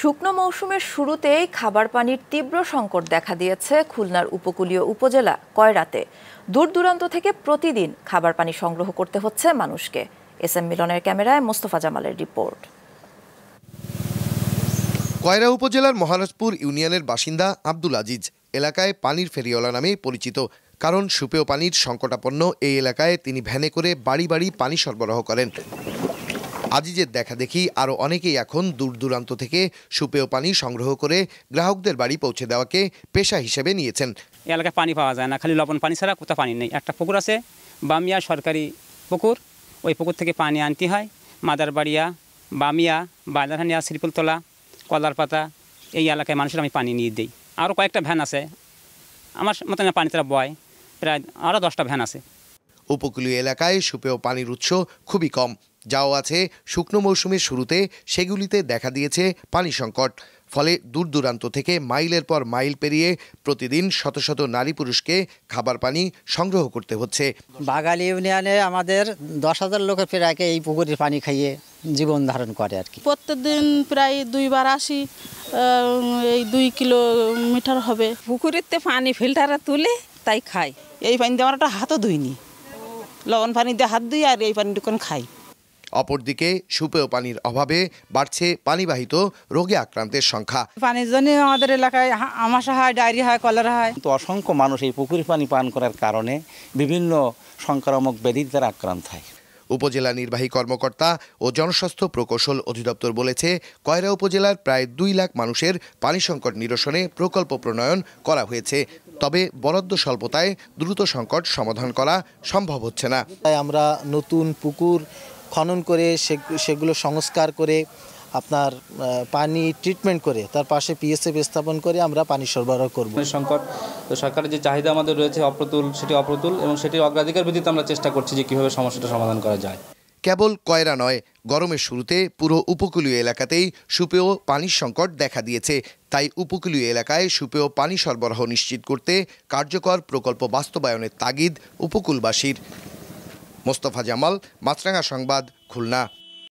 শুকনো মৌসুমের শুরুতেই খাবার পানির তীব্র সংকট দেখা দিয়েছে খুলনার উপকূলীয় উপজেলা কয়রাতে দূর দূরান্ত থেকে প্রতিদিন খাবার পানি সংগ্রহ করতে হচ্ছে মানুষকে এস এম মিলনের ক্যামেরায় মোস্তফা জামালের রিপোর্ট কয়রা উপজেলার মহারাজপুর ইউনিয়নের বাসিন্দা আব্দুল আজিজ এলাকায় পানির ফেরিওয়ালা নামে পরিচিত কারণ সুপেয় পানির সংকটাপন্ন এই এলাকায় তিনি ভ্যানে করে বাড়ি বাড়ি পানি সরবরাহ করেন আজিজের দেখা দেখি আরও অনেকেই এখন দূর দূরান্ত থেকে সুপেয় পানি সংগ্রহ করে গ্রাহকদের বাড়ি পৌঁছে দেওয়াকে পেশা হিসেবে নিয়েছেন এলাকায় পানি পাওয়া যায় না খালি লবণ পানি ছাড়া কোথাও পানি নেই একটা পুকুর আছে বামিয়া সরকারি পুকুর ওই পুকুর থেকে পানি আনতে হয় মাদারবাড়িয়া বামিয়া বাজারহানিয়া শ্রীপুলতলা কলার পাতা এই এলাকায় মানুষের আমি পানি নিয়ে দিই আরও কয়েকটা ভ্যান আছে আমার মতন পানি তারা বয় প্রায় আরও দশটা ভ্যান আছে উপকূলীয় এলাকায় সুপেয় পানির উৎস খুবই কম যাও আছে শুকনো মৌসুমের শুরুতে সেগুলিতে দেখা দিয়েছে পানি সংকট ফলে দূর দূরান্ত থেকে মাইলের পর মাইল পেরিয়ে প্রতিদিন শত শত নারী পুরুষকে খাবার পানি সংগ্রহ করতে হচ্ছে বাগাল ইউনিয়নে আমাদের দশ হাজার লোকের প্রায় এই পুকুরের পানি খাইয়ে জীবন ধারণ করে আর কি প্রত্যেকদিন প্রায় দুইবার আসি এই দুই কিলোমিটার হবে পুকুরেতে পানি ফিল্টারে তুলে তাই খাই এই পানি দিয়ে একটা হাতও ধুইনি লবণ পানি দিয়ে হাত ধুই আর এই পানিটুকুন খাই অপরদিকে সুপেয় পানির অভাবে বাড়ছে পানিবাহিত রোগে আক্রান্তের সংখ্যা পানির জন্য আমাদের এলাকায় আমাশা হয় ডায়রিয়া হয় কলেরা হয় তো অসংখ্য মানুষ এই পুকুরি পানি পান করার কারণে বিভিন্ন সংক্রামক ব্যাধির দ্বারা আক্রান্ত হয় উপজেলা নির্বাহী কর্মকর্তা ও জনস্বাস্থ্য প্রকৌশল অধিদপ্তর বলেছে কয়রা উপজেলার প্রায় দুই লাখ মানুষের পানি সংকট নিরসনে প্রকল্প প্রণয়ন করা হয়েছে তবে বরাদ্দ স্বল্পতায় দ্রুত সংকট সমাধান করা সম্ভব হচ্ছে না তাই আমরা নতুন পুকুর খনন করে সেগুলো সংস্কার করে আপনার পানি ট্রিটমেন্ট করে তার পাশে পিএসএফ স্থাপন করে আমরা পানি সরবরাহ করব সংকট তো সরকারের যে চাহিদা আমাদের রয়েছে অপ্রতুল সেটি অপ্রতুল এবং সেটি অগ্রাধিকার ভিত্তিতে আমরা চেষ্টা করছি যে কীভাবে সমস্যাটা সমাধান করা যায় কেবল কয়রা নয় গরমের শুরুতে পুরো উপকূলীয় এলাকাতেই সুপেয় পানির সংকট দেখা দিয়েছে তাই উপকূলীয় এলাকায় সুপেয় পানি সরবরাহ নিশ্চিত করতে কার্যকর প্রকল্প বাস্তবায়নের তাগিদ উপকূলবাসীর মোস্তফা জামাল মাছরাঙা সংবাদ খুলনা